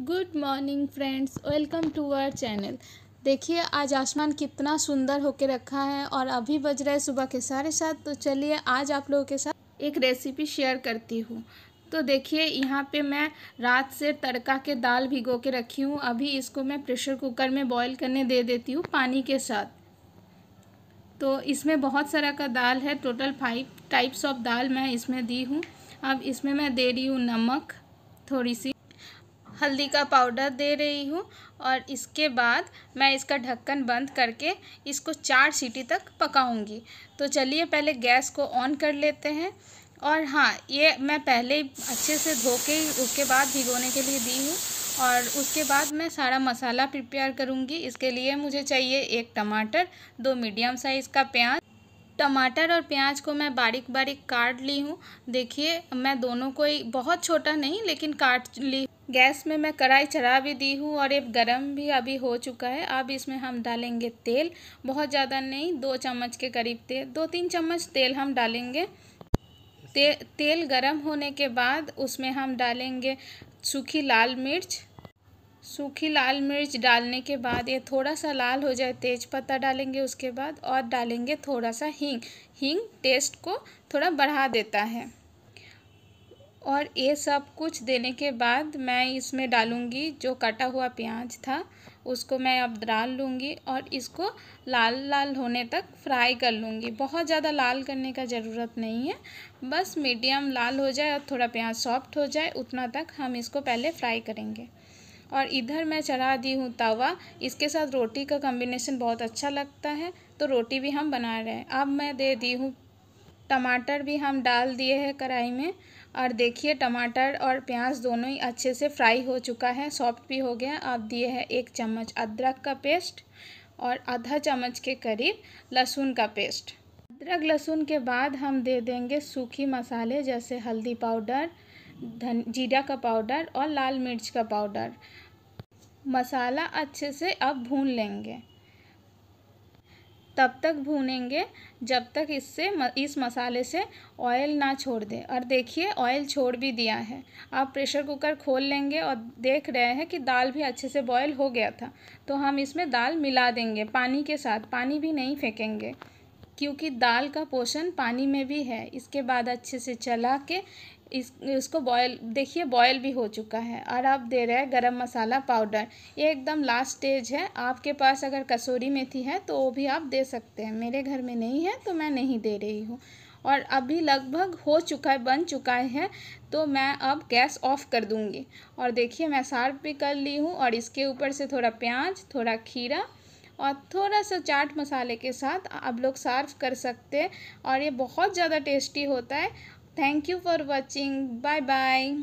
good morning friends welcome to our channel देखिए आज आसमान कितना सुंदर होके रखा है और अभी बज रहा है सुबह के सारे साथ तो चलिए आज आप लोगों के साथ एक रेसिपी शेयर करती हूँ तो देखिए यहाँ पे मैं रात से तड़का के दाल भिगो के रखी हूँ अभी इसको मैं प्रेशर कुकर में बॉईल करने दे देती हूँ पानी के साथ तो इसमें बहुत सारा का दाल है टोटल फाइव टाइप्स ऑफ दाल मैं इसमें दी हूँ अब इसमें मैं दे रही हूँ नमक थोड़ी सी हल्दी का पाउडर दे रही हूँ और इसके बाद मैं इसका ढक्कन बंद करके इसको चार सीटी तक पकाऊंगी तो चलिए पहले गैस को ऑन कर लेते हैं और हाँ ये मैं पहले ही अच्छे से धो के उसके बाद भिगोने के लिए दी हूँ और उसके बाद मैं सारा मसाला प्रिपेयर करूँगी इसके लिए मुझे चाहिए एक टमाटर दो मीडियम साइज़ का प्याज टमाटर और प्याज को मैं बारीक बारीक काट ली हूँ देखिए मैं दोनों को ही बहुत छोटा नहीं लेकिन काट ली गैस में मैं कढ़ाई चढ़ा भी दी हूँ और ये गरम भी अभी हो चुका है अब इसमें हम डालेंगे तेल बहुत ज़्यादा नहीं दो चम्मच के करीब तेल दो तीन चम्मच तेल हम डालेंगे ते, तेल गरम होने के बाद उसमें हम डालेंगे सूखी लाल मिर्च सूखी लाल मिर्च डालने के बाद ये थोड़ा सा लाल हो जाए तेज पत्ता डालेंगे उसके बाद और डालेंगे थोड़ा सा हींग हींग टेस्ट को थोड़ा बढ़ा देता है और ये सब कुछ देने के बाद मैं इसमें डालूँगी जो कटा हुआ प्याज था उसको मैं अब डाल लूँगी और इसको लाल लाल होने तक फ्राई कर लूँगी बहुत ज़्यादा लाल करने का ज़रूरत नहीं है बस मीडियम लाल हो जाए और थोड़ा प्याज सॉफ्ट हो जाए उतना तक हम इसको पहले फ्राई करेंगे और इधर मैं चढ़ा दी हूँ तवा इसके साथ रोटी का कम्बिनेशन बहुत अच्छा लगता है तो रोटी भी हम बना रहे हैं अब मैं दे दी हूँ टमाटर भी हम डाल दिए हैं कढ़ाई में और देखिए टमाटर और प्याज दोनों ही अच्छे से फ्राई हो चुका है सॉफ्ट भी हो गया अब दिए हैं एक चम्मच अदरक का पेस्ट और आधा चम्मच के करीब लहसुन का पेस्ट अदरक लहसुन के बाद हम दे देंगे सूखी मसाले जैसे हल्दी पाउडर धन जीरा का पाउडर और लाल मिर्च का पाउडर मसाला अच्छे से अब भून लेंगे तब तक भूनेंगे जब तक इससे इस मसाले से ऑयल ना छोड़ दे और देखिए ऑयल छोड़ भी दिया है आप प्रेशर कुकर खोल लेंगे और देख रहे हैं कि दाल भी अच्छे से बॉयल हो गया था तो हम इसमें दाल मिला देंगे पानी के साथ पानी भी नहीं फेंकेंगे क्योंकि दाल का पोषण पानी में भी है इसके बाद अच्छे से चला के इस इसको बॉयल देखिए बॉयल भी हो चुका है और आप दे रहे हैं गरम मसाला पाउडर ये एकदम लास्ट स्टेज है आपके पास अगर कसूरी मेथी है तो वो भी आप दे सकते हैं मेरे घर में नहीं है तो मैं नहीं दे रही हूँ और अभी लगभग हो चुका है बन चुका है तो मैं अब गैस ऑफ कर दूँगी और देखिए मैं सार्व भी कर ली हूँ और इसके ऊपर से थोड़ा प्याज थोड़ा खीरा और थोड़ा सा चाट मसाले के साथ आप लोग सर्व कर सकते हैं और ये बहुत ज़्यादा टेस्टी होता है thank you for watching bye bye